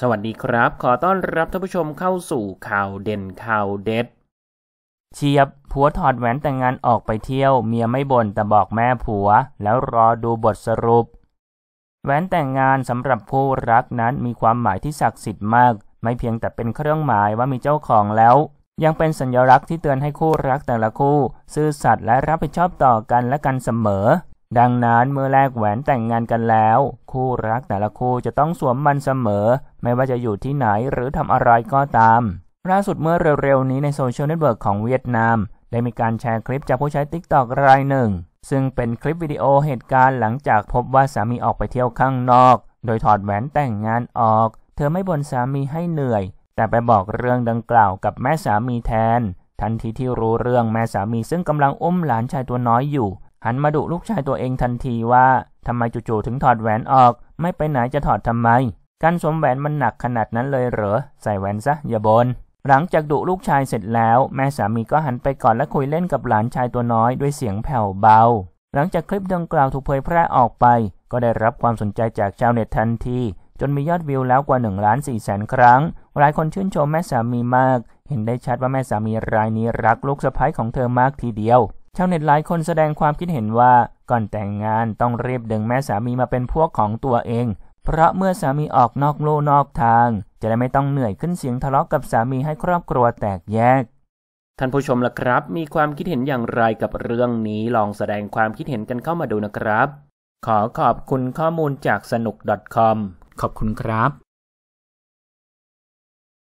สวัสดีครับ ขอต้อนรับท่านผู้ชมเข้าสู่ข่าวเด่นข่าวเด็ด เชียบผัวถอดแหวนแต่งงานออกไปเที่ยวเมียไม่บ่นแต่บอกแม่ผัว แล้วรอดูบทสรุปแหวนแต่งงานสำหรับผู้รักนั้นมีความหมายที่ศักดิ์สิทธิ์มาก ไม่เพียงแต่เป็นเครื่องหมายว่ามีเจ้าของแล้ว ยังเป็นสัญลักษณ์ที่เตือนให้คู่รักแต่ละคู่ ซื่อสัตย์และรับผิดชอบต่อกันและกันเสมอดังนั้นเมื่อแลกแหวนแต่งงานกันแล้ว คู่รักแต่ละคู่จะต้องสวมมันเสมอ ไม่ว่าจะอยู่ที่ไหนหรือทำอะไรก็ตาม ล่าสุดเมื่อเร็วๆนี้ในโซเชียลเน็ตเวิร์กของเวียดนาม ได้มีการแชร์คลิปจากผู้ใช้ TikTok รายหนึ่ง ซึ่งเป็นคลิปวิดีโอเหตุการณ์หลังจากพบว่าสามีออกไปเที่ยวข้างนอก โดยถอดแหวนแต่งงานออก เธอไม่บ่นสามีให้เหนื่อย แต่ไปบอกเรื่องดังกล่าวกับแม่สามีแทน ทันทีที่รู้เรื่องแม่สามีซึ่งกำลังอุ้มหลานชายตัวน้อยอยู่หันมาดุลูกชายตัวเองทันทีว่าทำไมจู่ๆถึงถอดแหวนออก ไม่ไปไหนจะถอดทำไม การสวมแหวนมันหนักขนาดนั้นเลยเหรอ ใส่แหวนซะอย่าบน่นหลังจากดุลูกชายเสร็จแล้ว แม่สามีก็หันไปก่อนและคุยเล่นกับหลานชายตัวน้อยด้วยเสียงแผ่วเบา หลังจากคลิปดังกล่าวถูกเผยแพร่ออกไป ก็ได้รับความสนใจจากชาวเน็ตทันที จนมียอดวิวแล้วกว่า1ล้าน4แสนครั้งหลายคนชื่นชมแม่สามีมาก เห็นได้ชัดว่าแม่สามีรายนี้รักลูกสะใภ้ของเธอมากทีเดียวชาวเน็ตหลายคนแสดงความคิดเห็นว่าก่อนแต่งงานต้องรีบดึงแม่สามีมาเป็นพวกของตัวเอง เพราะเมื่อสามีออกนอกโลกนอกทาง จะได้ไม่ต้องเหนื่อยขึ้นเสียงทะเลาะกกับสามีให้ครอบครัวแตกแยกท่านผู้ชมล่ะครับ มีความคิดเห็นอย่างไรกับเรื่องนี้ลองแสดงความคิดเห็นกันเข้ามาดูนะครับขอขอบคุณข้อมูลจากสนุก .com ขอบคุณครับ